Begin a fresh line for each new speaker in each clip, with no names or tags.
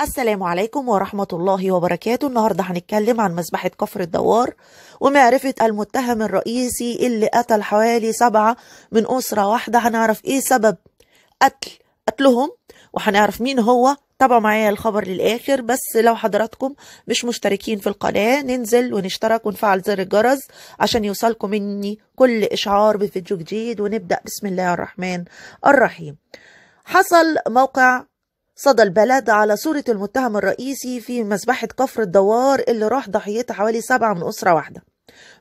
السلام عليكم ورحمة الله وبركاته النهاردة هنتكلم عن مذبحة كفر الدوار ومعرفة المتهم الرئيسي اللي قتل حوالي سبعة من أسرة واحدة هنعرف إيه سبب قتل قتلهم وهنعرف مين هو تابعوا معايا الخبر للآخر بس لو حضراتكم مش مشتركين في القناة ننزل ونشترك ونفعل زر الجرس عشان يوصلكم مني كل إشعار بفيديو جديد ونبدأ بسم الله الرحمن الرحيم حصل موقع صدى البلد على صورة المتهم الرئيسي في مذبحة كفر الدوار اللي راح ضحيتها حوالي سبعة من أسرة واحدة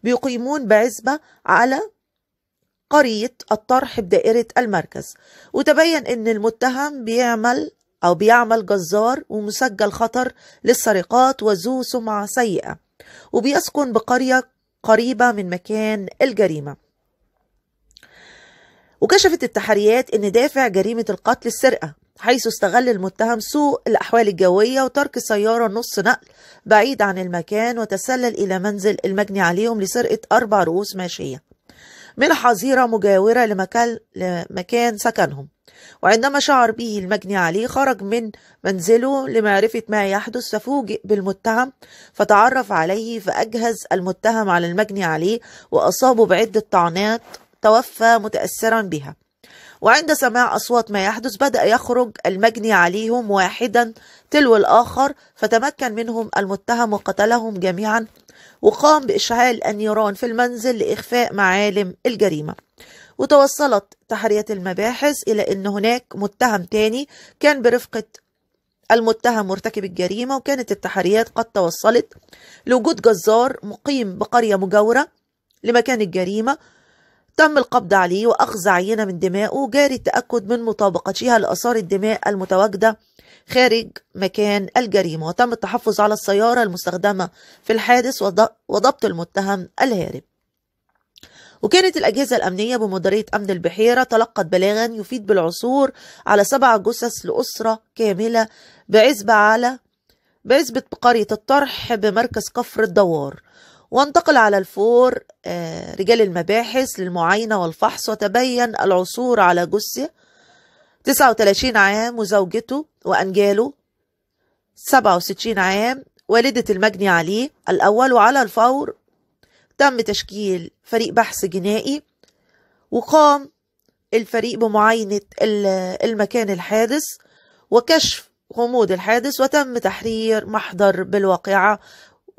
بيقيمون بعزبة على قرية الطرح بدائرة المركز وتبين أن المتهم بيعمل أو بيعمل جزار ومسجل خطر للسرقات وذو سمعة سيئة وبيسكن بقرية قريبة من مكان الجريمة وكشفت التحريات أن دافع جريمة القتل السرقة حيث استغل المتهم سوء الأحوال الجوية وترك سيارة نص نقل بعيد عن المكان وتسلل إلى منزل المجني عليهم لسرقة أربع رؤوس ماشية من حظيرة مجاورة لمكان, لمكان سكنهم وعندما شعر به المجني عليه خرج من منزله لمعرفة ما يحدث ففوجئ بالمتهم فتعرف عليه فأجهز المتهم على المجني عليه وأصابه بعدة طعنات توفى متأثرا بها وعند سماع أصوات ما يحدث بدأ يخرج المجني عليهم واحدا تلو الآخر فتمكن منهم المتهم وقتلهم جميعا وقام بإشعال النيران في المنزل لإخفاء معالم الجريمة وتوصلت تحرية المباحث إلى أن هناك متهم تاني كان برفقة المتهم مرتكب الجريمة وكانت التحريات قد توصلت لوجود جزار مقيم بقرية مجاورة لمكان الجريمة تم القبض عليه وأخذ عينة من دمائه جاري التأكد من مطابقتها لآثار الدماء المتواجدة خارج مكان الجريمة وتم التحفظ على السيارة المستخدمة في الحادث وضبط المتهم الهارب وكانت الأجهزة الأمنية بمديرية أمن البحيرة تلقت بلاغا يفيد بالعثور على سبع جثث لأسرة كاملة بعزبة على بعزبة قرية الطرح بمركز كفر الدوار وانتقل على الفور آه، رجال المباحث للمعاينة والفحص وتبين العثور على جثة 39 عام وزوجته وأنجاله 67 عام والدة المجني عليه الأول وعلى الفور تم تشكيل فريق بحث جنائي وقام الفريق بمعاينة المكان الحادث وكشف غموض الحادث وتم تحرير محضر بالواقعة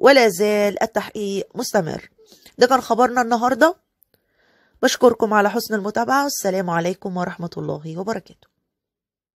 ولا زال التحقيق مستمر ده كان خبرنا النهارده بشكركم على حسن المتابعه والسلام عليكم ورحمه الله وبركاته